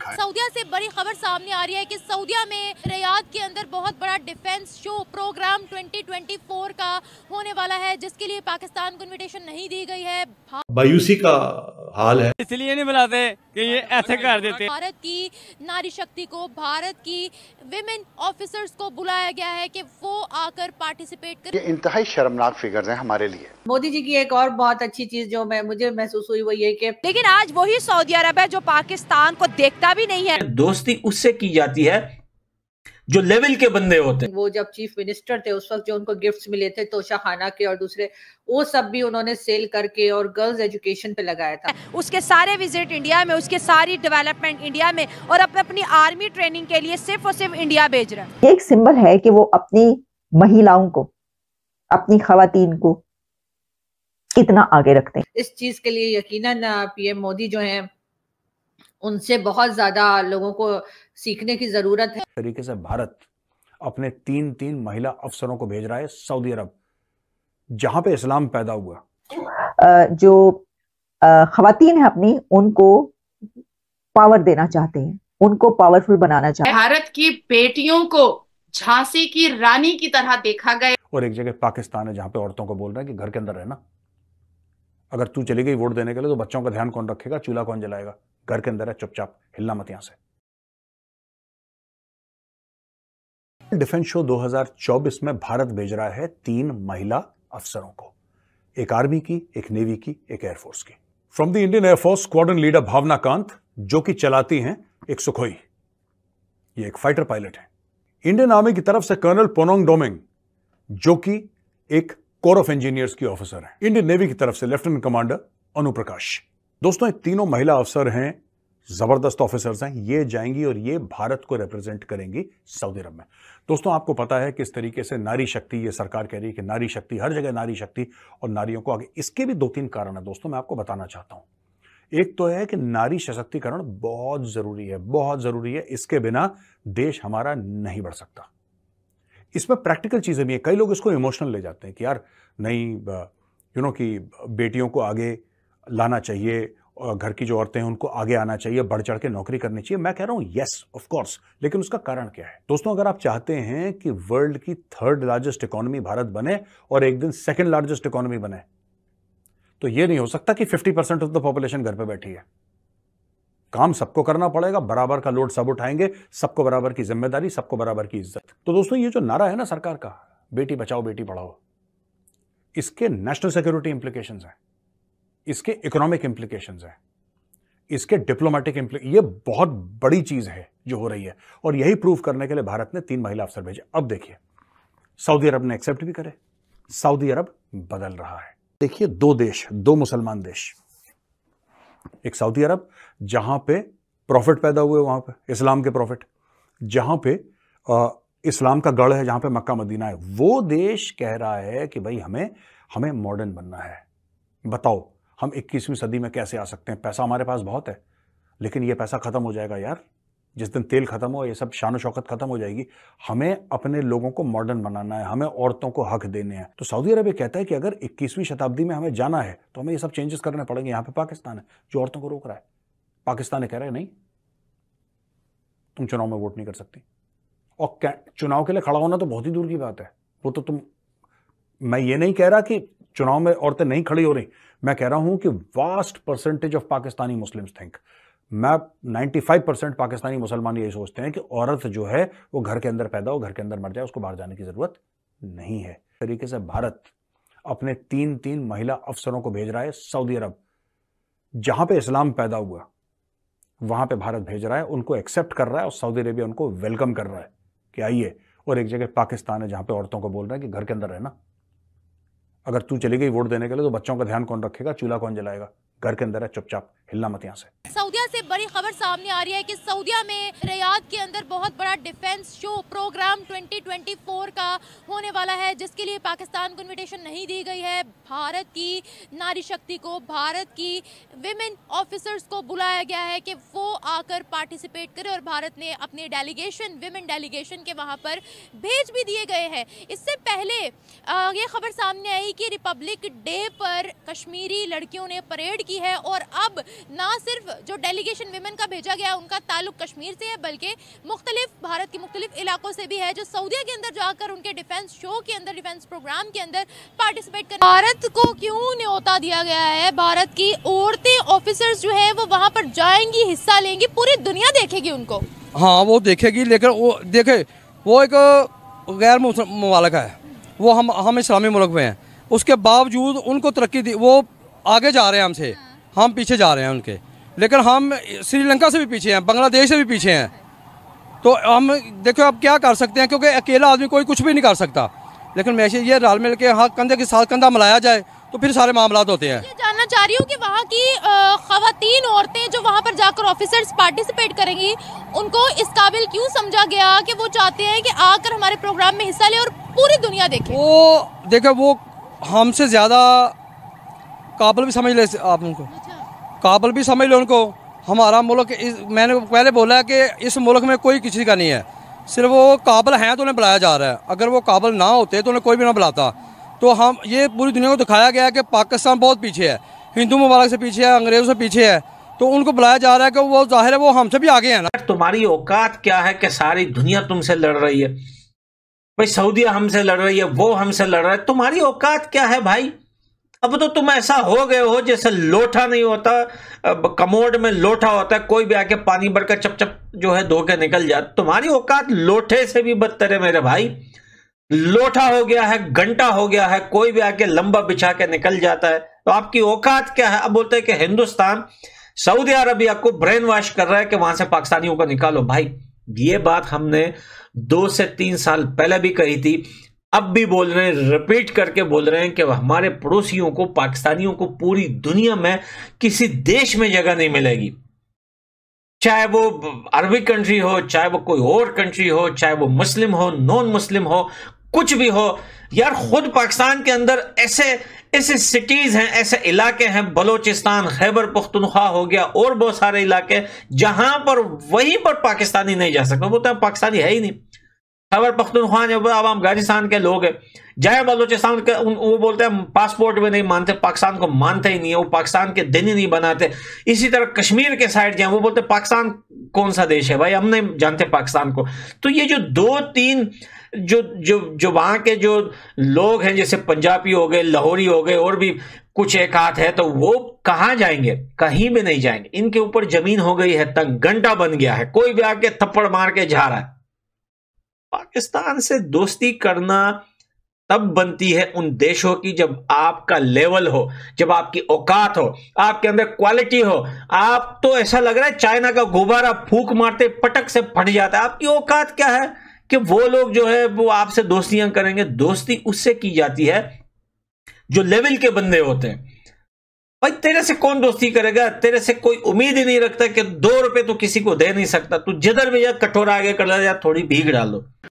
सऊदिया से बड़ी खबर सामने आ रही है कि सऊदिया में रियाद के अंदर बहुत बड़ा डिफेंस शो प्रोग्राम 2024 का होने वाला है जिसके लिए पाकिस्तान को इनविटेशन नहीं दी गई है बायूसी का हाल है इसलिए नहीं बुलाते कि ये ऐसे कर देते भारत की नारी शक्ति को भारत की विमेन ऑफिसर्स को बुलाया गया है कि वो आकर पार्टिसिपेट कर ये इंतहाई शर्मनाक फिगर है हमारे लिए मोदी जी की एक और बहुत अच्छी चीज जो मैं मुझे महसूस हुई वो ये कि लेकिन आज वही सऊदी अरब है जो पाकिस्तान को देखता भी नहीं है दोस्ती उससे की जाती है जो लेवल के बंदे होते हैं वो जब चीफ मिनिस्टर थे उस वक्त जो उनको गिफ्ट्स मिले थे तोशा खाना के और दूसरे वो सब भी उन्होंने सेल करके और गर्ल्स एजुकेशन पे लगाया था उसके सारे विजिट इंडिया में उसके सारी डेवलपमेंट इंडिया में और अपने अपनी आर्मी ट्रेनिंग के लिए सिर्फ और सिर्फ इंडिया भेज रहा है एक सिंबल है कि वो अपनी महिलाओं को अपनी खातन को कितना आगे रखते हैं इस चीज के लिए यकीन पीएम मोदी जो है उनसे बहुत ज्यादा लोगों को सीखने की जरूरत है तरीके से भारत अपने तीन तीन महिला अफसरों को भेज रहा है सऊदी अरब जहां पे इस्लाम पैदा हुआ जो खातन है अपनी उनको पावर देना चाहते हैं उनको पावरफुल बनाना चाहते हैं भारत की बेटियों को झांसी की रानी की तरह देखा गया और एक जगह पाकिस्तान है जहां पे औरतों को बोल रहा है कि घर के अंदर रहना अगर तू चली गई वोट देने के लिए तो बच्चों का ध्यान कौन रखेगा चूल्हा कौन जलाएगा घर के अंदर है चुपचाप हिलना मत यहां से डिफेंस शो 2024 में भारत भेज रहा है तीन महिला अफसरों को एक आर्मी की एक नेवी की एक एयरफोर्स की from the Indian air force squadron leader Bhawana Kanth जो कि चलाती हैं एक सुखोई ये एक फाइटर पायलट है इंडियन आर्मी की तरफ से कर्नल पोनोंग डोमिंग जो कि एक कोर ऑफ इंजीनियर्स की ऑफिसर है इंडियन नेवी की तरफ से लेफ्टिनेंट कमांडर अनुप्रकाश दोस्तों ये तीनों महिला अफसर हैं जबरदस्त ऑफिसर्स हैं ये जाएंगी और ये भारत को रिप्रेजेंट करेंगी सऊदी अरब में दोस्तों आपको पता है किस तरीके से नारी शक्ति ये सरकार कह रही है कि नारी शक्ति हर जगह नारी शक्ति और नारियों को आगे इसके भी दो तीन कारण है दोस्तों मैं आपको बताना चाहता हूं एक तो है कि नारी सशक्तिकरण बहुत ज़रूरी है बहुत ज़रूरी है इसके बिना देश हमारा नहीं बढ़ सकता इसमें प्रैक्टिकल चीज़ें भी है कई लोग इसको इमोशनल ले जाते हैं कि यार नहीं यू नो कि बेटियों को आगे लाना चाहिए घर की जो औरतें हैं उनको आगे आना चाहिए बढ़ चढ़ के नौकरी करनी चाहिए मैं कह रहा हूँ येस ऑफ कोर्स लेकिन उसका कारण क्या है दोस्तों अगर आप चाहते हैं कि वर्ल्ड की थर्ड लार्जेस्ट इकोनॉमी भारत बने और एक दिन सेकेंड लार्जेस्ट इकोनॉमी बने तो ये नहीं हो सकता कि fifty percent of the population घर पर बैठी है काम सबको करना पड़ेगा बराबर का लोड सब उठाएंगे सबको बराबर की जिम्मेदारी सबको बराबर की इज्जत तो दोस्तों ये जो नारा है ना सरकार का बेटी बचाओ बेटी पढ़ाओ इसके नेशनल सिक्योरिटी इंप्लीकेशन हैं इसके इकोनॉमिक इंप्लीकेशन हैं इसके डिप्लोमेटिक ये बहुत बड़ी चीज है जो हो रही है और यही प्रूव करने के लिए भारत ने तीन महिला अफसर भेजे अब देखिए सऊदी अरब ने एक्सेप्ट भी करे सऊदी अरब बदल रहा है देखिए दो देश दो मुसलमान देश एक सऊदी अरब जहां पे प्रॉफिट पैदा हुए वहां पे इस्लाम के प्रॉफिट जहां पे आ, इस्लाम का गढ़ है जहां पे मक्का मदीना है वो देश कह रहा है कि भाई हमें हमें मॉडर्न बनना है बताओ हम 21वीं सदी में कैसे आ सकते हैं पैसा हमारे पास बहुत है लेकिन ये पैसा ख़त्म हो जाएगा यार जिस दिन तेल ख़त्म हो ये सब शान शौकत ख़त्म हो जाएगी हमें अपने लोगों को मॉडर्न बनाना है हमें औरतों को हक देने हैं तो सऊदी अरब ये कहता है कि अगर 21वीं शताब्दी में हमें जाना है तो हमें ये सब चेंजेस करने पड़ेंगे यहां पे पाकिस्तान है जो औरतों को रोक रहा है पाकिस्तान कह रहा है नहीं तुम चुनाव में वोट नहीं कर सकती और चुनाव के लिए खड़ा होना तो बहुत ही दूर की बात है वो तो तुम मैं ये नहीं कह रहा कि चुनाव में औरतें नहीं खड़ी हो रही मैं कह रहा हूं कि vast percentage of Pakistani Muslims think मैं 95 परसेंट पाकिस्तानी मुसलमान यही सोचते हैं कि औरत जो है वो घर के अंदर पैदा हो घर के अंदर मर जाए उसको बाहर जाने की ज़रूरत नहीं है तरीके से भारत अपने तीन तीन महिला अफसरों को भेज रहा है सऊदी अरब जहां पे इस्लाम पैदा हुआ वहां पे भारत भेज रहा है उनको एक्सेप्ट कर रहा है और सऊदी अरेबिया उनको वेलकम कर रहा है कि आइए और एक जगह पाकिस्तान है जहां पे औरतों को बोल रहा है कि घर के अंदर रहना अगर तू चली गई वोट देने के लिए तो बच्चों का ध्यान कौन रखेगा चूल्हा कौन जलाएगा घर के अंदर है चुपचाप हिलना मत यहाँ से सऊदिया से बड़ी खबर सामने आ रही है कि सऊदिया में रियाद के अंदर बहुत बड़ा डिफेंस शो प्रोग्राम 2024 का होने वाला है जिसके लिए पाकिस्तान को इनविटेशन नहीं दी गई है भारत की नारी शक्ति को भारत की विमेन ऑफिसर्स को बुलाया गया है कि वो आकर पार्टिसिपेट करें और भारत ने अपने डेलीगेशन विमेन डेलीगेशन के वहाँ पर भेज भी दिए गए हैं इससे पहले ये खबर सामने आई कि रिपब्लिक डे पर कश्मीरी लड़कियों ने परेड की है और अब ना सिर्फ जो डेलीगेशन वुमेन का भेजा गया उनका ताल्लुक कश्मीर से है बल्कि मुख्तलिफ भारत के मुख्तलिफ इलाकों से भी है जो सऊदीया के अंदर जाकर उनके डिफेंस शो के अंदर डिफेंस प्रोग्राम के अंदर पार्टिसिपेट कर भारत को क्यों न्योता दिया गया है भारत की औरतें ऑफिसर्स जो है वो वहाँ पर जाएंगी हिस्सा लेंगी पूरी दुनिया देखेगी उनको हाँ वो देखेगी लेकिन वो देखे वो एक गैर ममालक है वो हम हम इस्लामी मुल्क में हैं उसके बावजूद उनको तरक्की दी वो आगे जा रहे हैं हमसे हम पीछे जा रहे हैं उनके लेकिन हम श्रीलंका से भी पीछे हैं बांग्लादेश से भी पीछे हैं तो हम देखो आप क्या कर सकते हैं क्योंकि अकेला आदमी कोई कुछ भी नहीं कर सकता लेकिन मैसे ये राल मिल के हाँ कंधे के साथ कंधा मिलाया जाए तो फिर सारे मामला होते हैं ये जानना चाह रही हूँ कि वहाँ की खातन औरतें जो वहाँ पर जाकर ऑफिसर्स पार्टिसिपेट करेंगी उनको इस काबिल क्यों समझा गया कि वो चाहते हैं कि आकर हमारे प्रोग्राम में हिस्सा ले और पूरी दुनिया देखे वो देखो वो हमसे ज़्यादा काबिल भी समझ ले आप उनको काबल भी समझ लो उनको हमारा मुल्क इस मैंने पहले बोला है कि इस मुल्क में कोई किसी का नहीं है सिर्फ वो काबल हैं तो उन्हें बुलाया जा रहा है अगर वो काबल ना होते तो उन्हें कोई भी ना बुलाता तो हम ये पूरी दुनिया को दिखाया गया है कि पाकिस्तान बहुत पीछे है हिंदू ममालक से पीछे है अंग्रेज़ों से पीछे है तो उनको बुलाया जा रहा है कि वो जाहिर है वो हमसे भी आगे है ना तुम्हारी औकात क्या है कि सारी दुनिया तुमसे लड़ रही है भाई सऊदी हमसे लड़ रही है वो हमसे लड़ रहा है तुम्हारी औकात क्या है भाई अब तो तुम ऐसा हो गए हो जैसे लोटा नहीं होता कमोड में लोटा होता है कोई भी आके पानी भरकर चपचप जो है धो के निकल जाता तुम्हारी औकात लोटे से भी बदतर है मेरे भाई लोटा हो गया है घंटा हो गया है कोई भी आके लंबा बिछा के निकल जाता है तो आपकी औकात क्या है अब बोलते हैं कि हिंदुस्तान सऊदी अरबिया को ब्रेन वॉश कर रहा है कि वहां से पाकिस्तानियों को निकालो भाई ये बात हमने दो से तीन साल पहले भी कही थी अब भी बोल रहे हैं रिपीट करके बोल रहे हैं कि हमारे पड़ोसियों को पाकिस्तानियों को पूरी दुनिया में किसी देश में जगह नहीं मिलेगी चाहे वो अरबिक कंट्री हो चाहे वो कोई और कंट्री हो चाहे वो मुस्लिम हो नॉन मुस्लिम हो कुछ भी हो यार खुद पाकिस्तान के अंदर ऐसे ऐसे सिटीज़ हैं ऐसे इलाके हैं बलोचिस्तान खैबर पुख्तनख्वा हो गया और बहुत सारे इलाके जहां पर वहीं पर पाकिस्तानी नहीं जा सकते वो तो पाकिस्तानी है ही नहीं खबर पख्तनख्वा जब आवाम गाजिस्तान के लोग हैं जाए बलोचिस्तान के उन वो बोलते हैं पासपोर्ट भी नहीं मानते पाकिस्तान को मानते ही नहीं है वो पाकिस्तान के दिन ही नहीं बनाते इसी तरह कश्मीर के साइड जाए वो बोलते पाकिस्तान कौन सा देश है भाई हम नहीं जानते पाकिस्तान को तो ये जो दो तीन जो जो जो वहाँ के जो लोग हैं जैसे पंजाबी हो गए लाहौरी हो गए और भी कुछ एक हाथ है तो वो कहाँ जाएंगे कहीं भी नहीं जाएंगे इनके ऊपर जमीन हो गई है तंग घंटा बन गया है कोई भी आके थप्पड़ मार के जा रहा है पाकिस्तान से दोस्ती करना तब बनती है उन देशों की जब आपका लेवल हो जब आपकी औकात हो आपके अंदर क्वालिटी हो आप तो ऐसा लग रहा है चाइना का गुब्बारा फूक मारते पटक से फट जाता है आपकी औकात क्या है कि वो लोग जो है वो आपसे दोस्तियां करेंगे दोस्ती उससे की जाती है जो लेवल के बंदे होते हैं भाई तेरे से कौन दोस्ती करेगा तेरे से कोई उम्मीद ही नहीं रखता कि दो रुपए तो किसी को दे नहीं सकता तू जिधर भी जा कठोर आगे कर जा थोड़ी भीग डालो